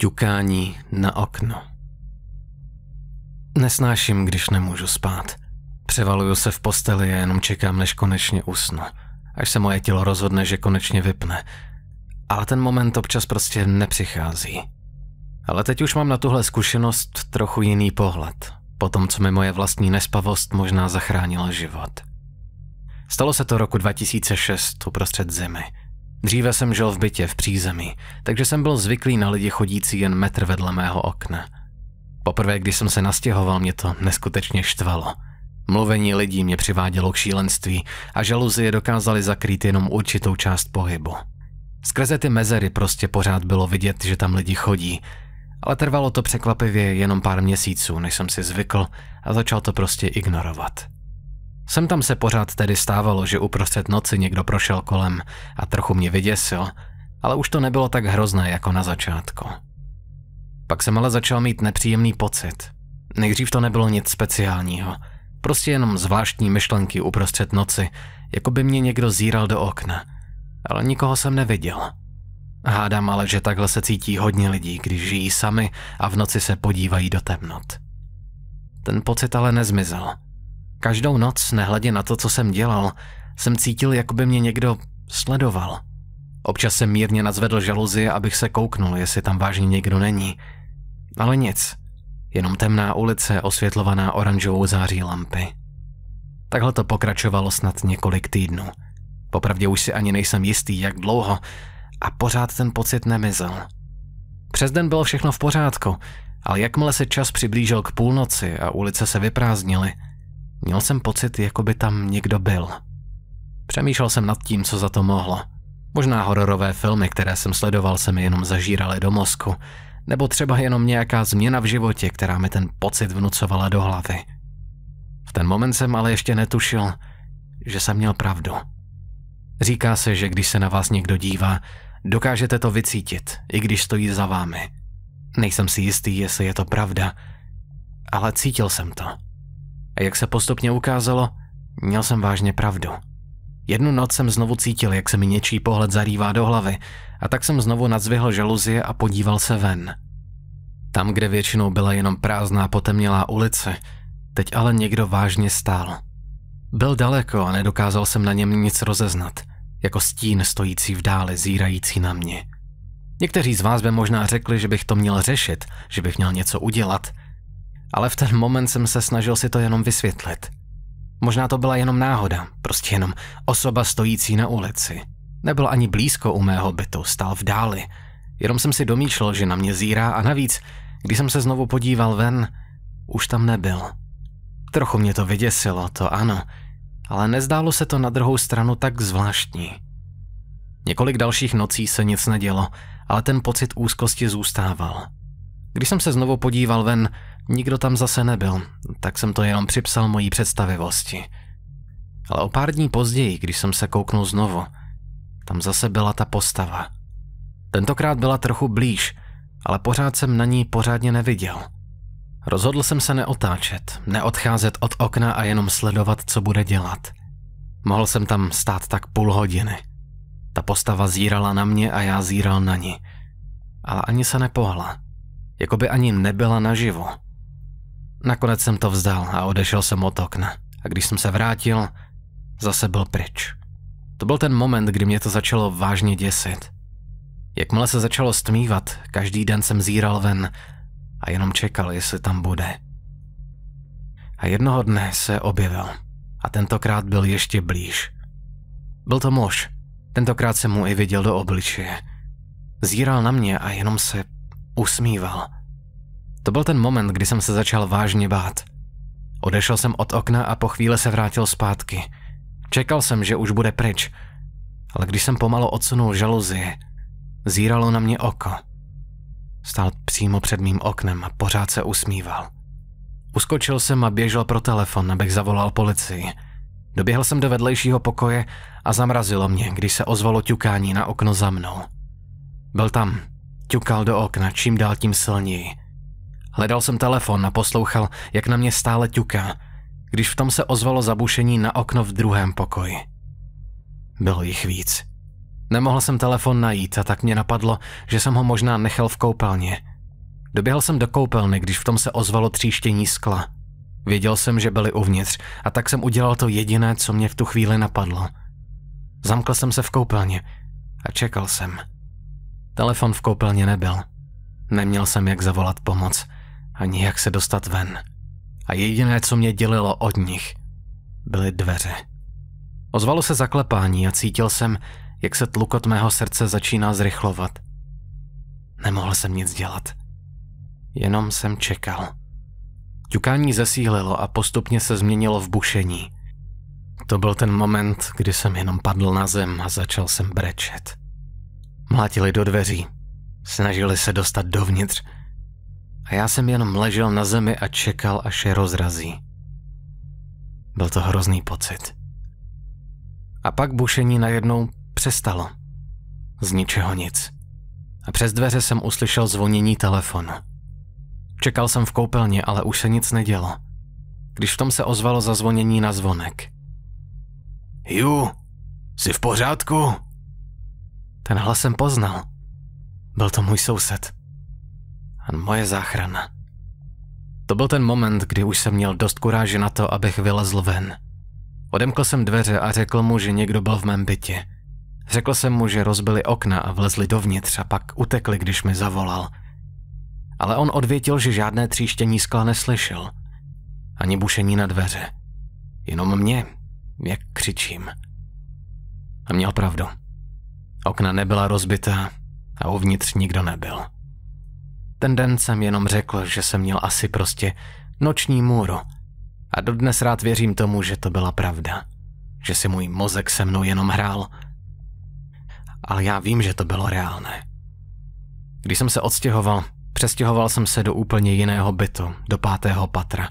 ťukání na okno. Nesnáším, když nemůžu spát. Převaluju se v posteli a jenom čekám, než konečně usnu. Až se moje tělo rozhodne, že konečně vypne. Ale ten moment občas prostě nepřichází. Ale teď už mám na tuhle zkušenost trochu jiný pohled. Po tom, co mi moje vlastní nespavost možná zachránila život. Stalo se to roku 2006 uprostřed zimy – Dříve jsem žil v bytě v přízemí, takže jsem byl zvyklý na lidi chodící jen metr vedle mého okna. Poprvé, když jsem se nastěhoval, mě to neskutečně štvalo. Mluvení lidí mě přivádělo k šílenství a žaluzie dokázaly zakrýt jenom určitou část pohybu. Skrze ty mezery prostě pořád bylo vidět, že tam lidi chodí, ale trvalo to překvapivě jenom pár měsíců, než jsem si zvykl a začal to prostě ignorovat. Sem tam se pořád tedy stávalo, že uprostřed noci někdo prošel kolem a trochu mě vyděsil, ale už to nebylo tak hrozné jako na začátku. Pak jsem ale začal mít nepříjemný pocit. Nejdřív to nebylo nic speciálního, prostě jenom zvláštní myšlenky uprostřed noci, jako by mě někdo zíral do okna, ale nikoho jsem neviděl. Hádám ale, že takhle se cítí hodně lidí, když žijí sami a v noci se podívají do temnot. Ten pocit ale nezmizel – Každou noc, nehledě na to, co jsem dělal, jsem cítil, jako by mě někdo sledoval. Občas jsem mírně nazvedl žaluzie, abych se kouknul, jestli tam vážně někdo není. Ale nic, jenom temná ulice osvětlovaná oranžovou září lampy. Takhle to pokračovalo snad několik týdnů. Popravdě už si ani nejsem jistý, jak dlouho, a pořád ten pocit nemizel. Přes den bylo všechno v pořádku, ale jakmile se čas přiblížil k půlnoci a ulice se vyprázdnily, Měl jsem pocit, jako by tam někdo byl. Přemýšlel jsem nad tím, co za to mohlo. Možná hororové filmy, které jsem sledoval, se mi jenom zažíraly do mozku, nebo třeba jenom nějaká změna v životě, která mi ten pocit vnucovala do hlavy. V ten moment jsem ale ještě netušil, že jsem měl pravdu. Říká se, že když se na vás někdo dívá, dokážete to vycítit, i když stojí za vámi. Nejsem si jistý, jestli je to pravda, ale cítil jsem to. A jak se postupně ukázalo, měl jsem vážně pravdu. Jednu noc jsem znovu cítil, jak se mi něčí pohled zarývá do hlavy, a tak jsem znovu nadzvihl žaluzie a podíval se ven. Tam, kde většinou byla jenom prázdná potemnělá ulice, teď ale někdo vážně stál. Byl daleko a nedokázal jsem na něm nic rozeznat, jako stín stojící v dále, zírající na mě. Někteří z vás by možná řekli, že bych to měl řešit, že bych měl něco udělat – ale v ten moment jsem se snažil si to jenom vysvětlit. Možná to byla jenom náhoda, prostě jenom osoba stojící na ulici. Nebyl ani blízko u mého bytu, stál v dáli. Jenom jsem si domýšlel, že na mě zírá a navíc, když jsem se znovu podíval ven, už tam nebyl. Trochu mě to vyděsilo, to ano, ale nezdálo se to na druhou stranu tak zvláštní. Několik dalších nocí se nic nedělo, ale ten pocit úzkosti zůstával. Když jsem se znovu podíval ven, Nikdo tam zase nebyl, tak jsem to jenom připsal mojí představivosti. Ale o pár dní později, když jsem se kouknul znovu, tam zase byla ta postava. Tentokrát byla trochu blíž, ale pořád jsem na ní pořádně neviděl. Rozhodl jsem se neotáčet, neodcházet od okna a jenom sledovat, co bude dělat. Mohl jsem tam stát tak půl hodiny. Ta postava zírala na mě a já zíral na ní. Ale ani se nepohla. Jakoby ani nebyla naživo. Nakonec jsem to vzdal a odešel jsem od okna. A když jsem se vrátil, zase byl pryč. To byl ten moment, kdy mě to začalo vážně děsit. Jakmile se začalo stmívat, každý den jsem zíral ven a jenom čekal, jestli tam bude. A jednoho dne se objevil. A tentokrát byl ještě blíž. Byl to muž. Tentokrát jsem mu i viděl do obličeje. Zíral na mě a jenom se usmíval. To byl ten moment, kdy jsem se začal vážně bát. Odešel jsem od okna a po chvíli se vrátil zpátky. Čekal jsem, že už bude pryč, ale když jsem pomalu odsunul žaluzie, zíralo na mě oko. Stál přímo před mým oknem a pořád se usmíval. Uskočil jsem a běžel pro telefon, abych zavolal policii. Doběhl jsem do vedlejšího pokoje a zamrazilo mě, když se ozvalo ťukání na okno za mnou. Byl tam, ťukal do okna čím dál tím silněji. Hledal jsem telefon a poslouchal, jak na mě stále ťuká, když v tom se ozvalo zabušení na okno v druhém pokoji. Bylo jich víc. Nemohl jsem telefon najít a tak mě napadlo, že jsem ho možná nechal v koupelně. Doběhl jsem do koupelny, když v tom se ozvalo tříštění skla. Věděl jsem, že byli uvnitř a tak jsem udělal to jediné, co mě v tu chvíli napadlo. Zamkl jsem se v koupelně a čekal jsem. Telefon v koupelně nebyl. Neměl jsem jak zavolat pomoc ani jak se dostat ven. A jediné, co mě dělilo od nich, byly dveře. Ozvalo se zaklepání a cítil jsem, jak se tlukot mého srdce začíná zrychlovat. Nemohl jsem nic dělat. Jenom jsem čekal. Ťukání zesílilo a postupně se změnilo v bušení. To byl ten moment, kdy jsem jenom padl na zem a začal jsem brečet. Mlátili do dveří. Snažili se dostat dovnitř, a já jsem jenom ležel na zemi a čekal, až je rozrazí. Byl to hrozný pocit. A pak bušení najednou přestalo. Z ničeho nic. A přes dveře jsem uslyšel zvonění telefonu. Čekal jsem v koupelně, ale už se nic nedělo. Když v tom se ozvalo zazvonění na zvonek. Ju, jsi v pořádku? Ten hlas jsem poznal. Byl to můj soused a moje záchrana. To byl ten moment, kdy už jsem měl dost kuráže na to, abych vylezl ven. Odemkl jsem dveře a řekl mu, že někdo byl v mém bytě. Řekl jsem mu, že rozbili okna a vlezli dovnitř a pak utekli, když mi zavolal. Ale on odvětil, že žádné tříštění skla neslyšel. Ani bušení na dveře. Jenom mě, jak křičím. A měl pravdu. Okna nebyla rozbitá a uvnitř nikdo nebyl. Ten den jsem jenom řekl, že jsem měl asi prostě noční můru. A dodnes rád věřím tomu, že to byla pravda. Že si můj mozek se mnou jenom hrál. Ale já vím, že to bylo reálné. Když jsem se odstěhoval, přestěhoval jsem se do úplně jiného bytu, do pátého patra.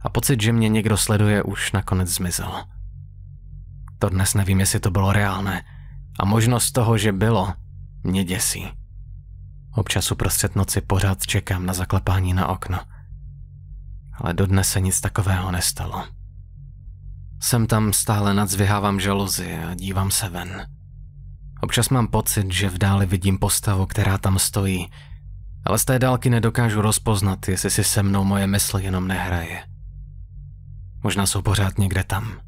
A pocit, že mě někdo sleduje, už nakonec zmizel. To dnes nevím, jestli to bylo reálné. A možnost toho, že bylo, mě děsí. Občas uprostřed noci pořád čekám na zaklepání na okno. Ale dodnes se nic takového nestalo. Jsem tam stále nadzvihávám žaluzi a dívám se ven. Občas mám pocit, že v dáli vidím postavu, která tam stojí, ale z té dálky nedokážu rozpoznat, jestli si se mnou moje mysl jenom nehraje. Možná jsou pořád někde tam.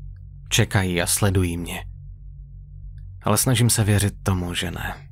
Čekají a sledují mě. Ale snažím se věřit tomu, že ne.